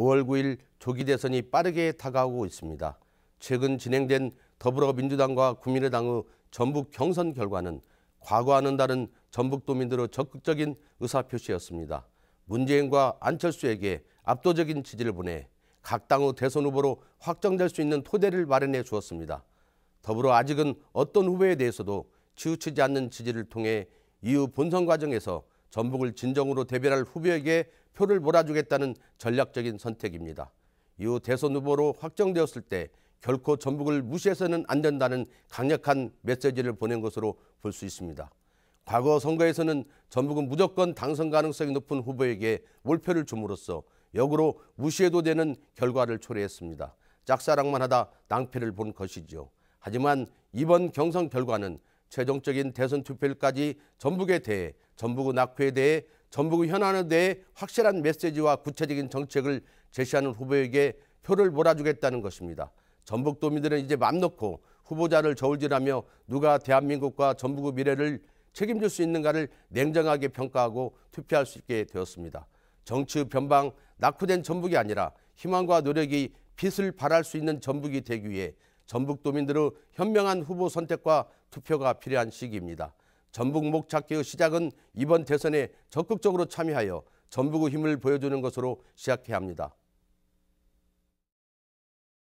5월 9일 조기 대선이 빠르게 다가오고 있습니다. 최근 진행된 더불어민주당과 국민의당의 전북 경선 결과는 과거와는 다른 전북도민들의 적극적인 의사표시였습니다. 문재인과 안철수에게 압도적인 지지를 보내 각 당의 대선 후보로 확정될 수 있는 토대를 마련해 주었습니다. 더불어 아직은 어떤 후보에 대해서도 치우치지 않는 지지를 통해 이후 본선 과정에서 전북을 진정으로 대변할 후보에게 표를 몰아주겠다는 전략적인 선택입니다. 이후 대선 후보로 확정되었을 때 결코 전북을 무시해서는 안 된다는 강력한 메시지를 보낸 것으로 볼 수 있습니다. 과거 선거에서는 전북은 무조건 당선 가능성이 높은 후보에게 몰표를 줌으로써 역으로 무시해도 되는 결과를 초래했습니다. 짝사랑만 하다 낭패를 본 것이죠. 하지만 이번 경선 결과는 최종적인 대선 투표일까지 전북에 대해 전북의 낙후에 대해 전북의 현안에 대해 확실한 메시지와 구체적인 정책을 제시하는 후보에게 표를 몰아주겠다는 것입니다. 전북 도민들은 이제 맘 놓고 후보자를 저울질하며 누가 대한민국과 전북의 미래를 책임질 수 있는가를 냉정하게 평가하고 투표할 수 있게 되었습니다. 정치 변방 낙후된 전북이 아니라 희망과 노력이 빛을 발할 수 있는 전북이 되기 위해 전북 도민들의 현명한 후보 선택과 투표가 필요한 시기입니다. 전북 목찾기의 시작은 이번 대선에 적극적으로 참여하여 전북의 힘을 보여주는 것으로 시작해야 합니다.